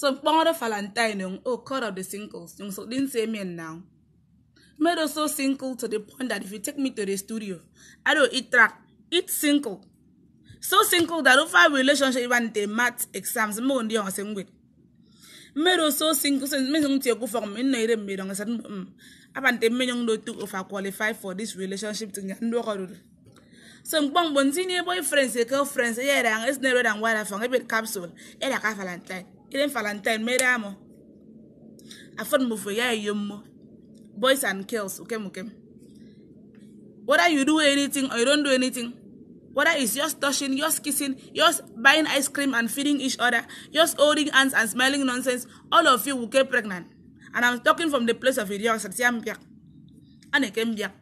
So bongoro Valentine yung oh cut out the singles. Yung so didn't say me now. Made so single to the point that if you take me to the studio, I don't eat track, eat single. So single that if over relationship even the math exams mo ndi on same with. Made so single so me sing tie go for me na ire me don certain um. Mm. Apan te me nyong do to over qualify for this relationship to ndo ko so ngbong bonzi ni boyfriend se girlfriend se yera ang esnero dan wala fanga bit capsule era ka valentine irin valentine mere amụ afọd mụfụ ya eyo mmụ boys and girls ukem ukem whether you do anything or you don't do anything whether it's just touching just kissing just buying ice cream and feeding each other just holding hands and smiling nonsense all of you will get pregnant and i'm talking from the place of idiocracy a na-eke mbịa